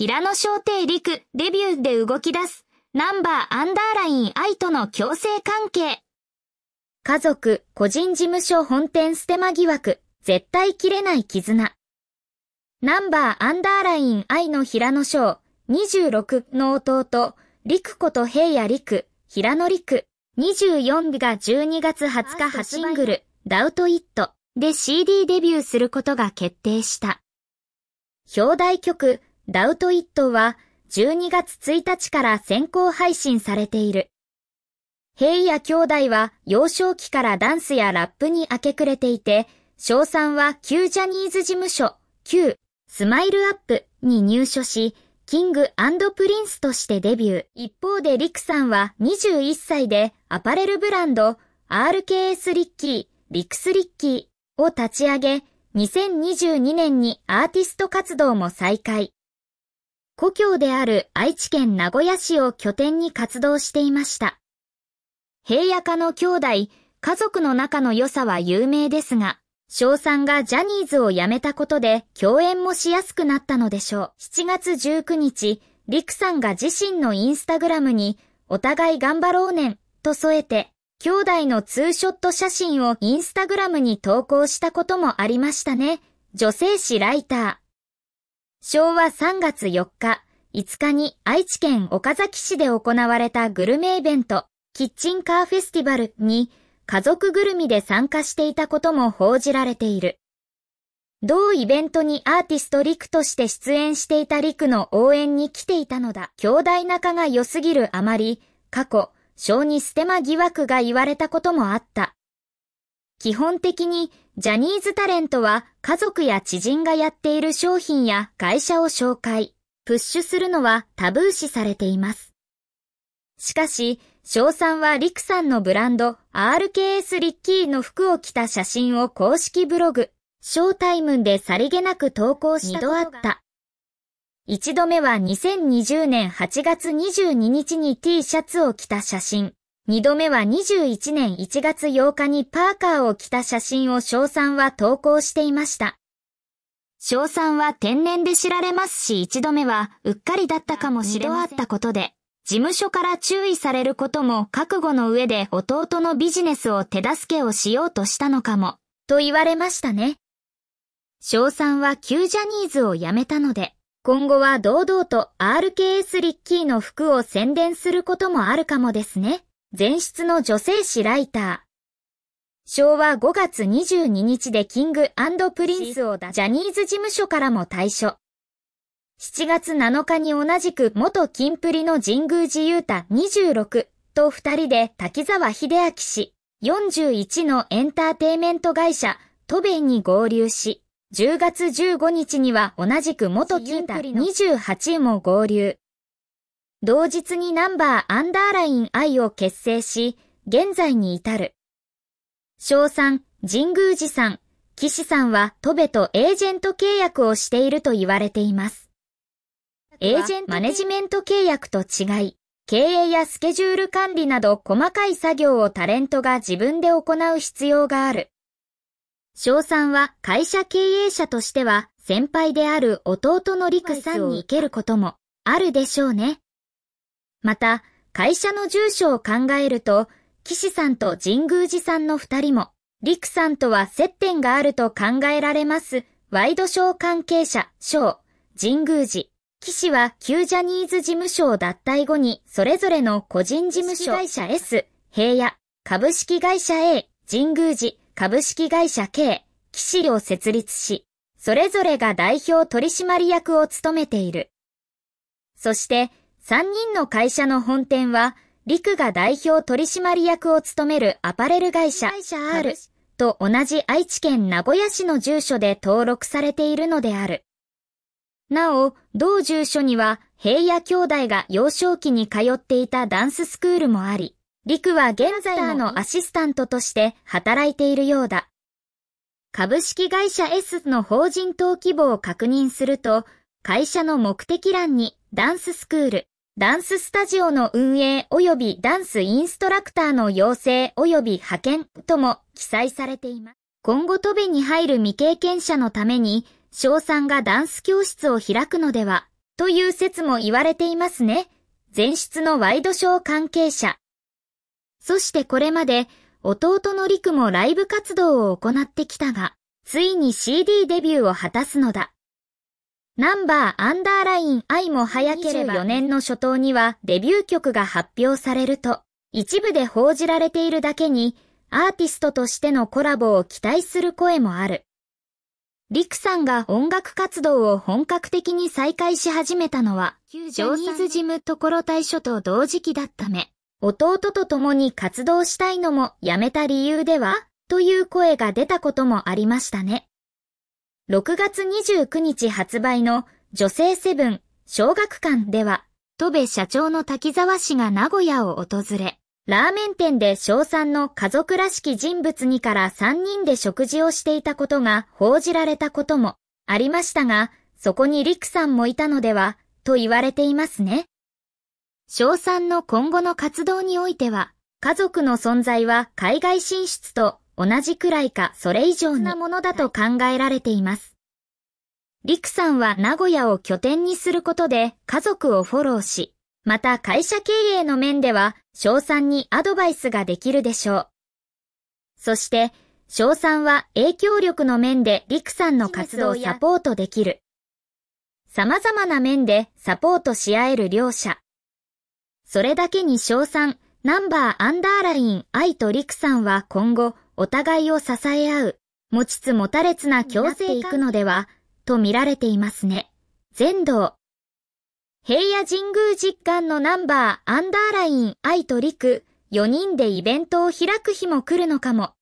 平野翔亭陸デビューで動き出すナンバーアンダーライン愛との共生関係。家族、個人事務所本店ステマ疑惑、絶対切れない絆。ナンバーアンダーライン愛の平野翔、26の弟、陸こと平野陸、平野陸、24が12月20日発シングル、ダウトイットで CD デビューすることが決定した。表題曲、ダウトイットは12月1日から先行配信されている。平野兄弟は幼少期からダンスやラップに明け暮れていて、翔さんは旧ジャニーズ事務所、旧スマイルアップに入所し、キングプリンスとしてデビュー。一方でリクさんは21歳でアパレルブランド RKS リッキー、リクスリッキーを立ち上げ、2022年にアーティスト活動も再開。故郷である愛知県名古屋市を拠点に活動していました。平野家の兄弟、家族の仲の良さは有名ですが、翔さんがジャニーズを辞めたことで共演もしやすくなったのでしょう。7月19日、リクさんが自身のインスタグラムに、お互い頑張ろうねん、と添えて、兄弟のツーショット写真をインスタグラムに投稿したこともありましたね。女性誌ライター。昭和3月4日、5日に愛知県岡崎市で行われたグルメイベント、キッチンカーフェスティバルに家族ぐるみで参加していたことも報じられている。同イベントにアーティストリクとして出演していたリクの応援に来ていたのだ。兄弟仲が良すぎるあまり、過去、小児ステマ疑惑が言われたこともあった。基本的にジャニーズタレントは家族や知人がやっている商品や会社を紹介、プッシュするのはタブー視されています。しかし、翔さんはリクさんのブランド RKS リッキーの服を着た写真を公式ブログ、ショータイムでさりげなく投稿したことが2度あった。一度目は2020年8月22日に T シャツを着た写真。二度目は21年1月8日にパーカーを着た写真を翔さんは投稿していました。翔さんは天然で知られますし一度目はうっかりだったかもしれません。あったことで、事務所から注意されることも覚悟の上で弟のビジネスを手助けをしようとしたのかも、と言われましたね。翔さんは旧ジャニーズを辞めたので、今後は堂々と RKS リッキーの服を宣伝することもあるかもですね。前室の女性誌ライター。昭和5月22日でキングプリンスをジャニーズ事務所からも退所。7月7日に同じく元金プリの神宮寺勇太26と二人で滝沢秀明氏41のエンターテイメント会社トベイに合流し、10月15日には同じく元金プリ28も合流。同日にナンバーアンダーライン I を結成し、現在に至る。賞賛、神宮寺さん、岸さんは戸部とエージェント契約をしていると言われています。エージェントマネジメント契約と違い、経営やスケジュール管理など細かい作業をタレントが自分で行う必要がある。翔さんは会社経営者としては先輩である弟のクさんに行けることもあるでしょうね。また、会社の住所を考えると、岸さんと神宮寺さんの二人も、陸さんとは接点があると考えられます。ワイドショー関係者、賞、神宮寺。岸は旧ジャニーズ事務所を脱退後に、それぞれの個人事務所会社 S、平野、株式会社 A、神宮寺、株式会社 K、岸を設立し、それぞれが代表取締役を務めている。そして、3人の会社の本店は、陸が代表取締役を務めるアパレル会社、会社 R と同じ愛知県名古屋市の住所で登録されているのである。なお、同住所には平野兄弟が幼少期に通っていたダンススクールもあり、陸は現在のアシスタントとして働いているようだ。株式会社 S の法人登記簿を確認すると、会社の目的欄にダンススクール、ダンススタジオの運営及びダンスインストラクターの養成及び派遣とも記載されています。今後飛びに入る未経験者のために、翔さんがダンス教室を開くのでは、という説も言われていますね。前出のワイドショー関係者。そしてこれまで、弟の陸もライブ活動を行ってきたが、ついに CD デビューを果たすのだ。ナンバーアンダーライン愛も早ければ4年の初頭にはデビュー曲が発表されると、一部で報じられているだけに、アーティストとしてのコラボを期待する声もある。リクさんが音楽活動を本格的に再開し始めたのは、ジョニーズジムところ対処と同時期だっため、弟と共に活動したいのもやめた理由ではという声が出たこともありましたね。6月29日発売の女性セブン小学館では、戸部社長の滝沢氏が名古屋を訪れ、ラーメン店で小賛の家族らしき人物にから3人で食事をしていたことが報じられたこともありましたが、そこに陸さんもいたのでは、と言われていますね。小賛の今後の活動においては、家族の存在は海外進出と同じくらいかそれ以上なものだと考えられています。リクさんは名古屋を拠点にすることで家族をフォローし、また会社経営の面では、翔さんにアドバイスができるでしょう。そして、翔さんは影響力の面でリクさんの活動をサポートできる。様々な面でサポートし合える両者。それだけに翔さん、ナンバーアンダーライン愛とリクさんは今後、お互いを支え合う、持ちつ持たれつな共生いくのでは、と見られていますね。全道。平野神宮実感のナンバーアンダーライン愛と陸4人でイベントを開く日も来るのかも。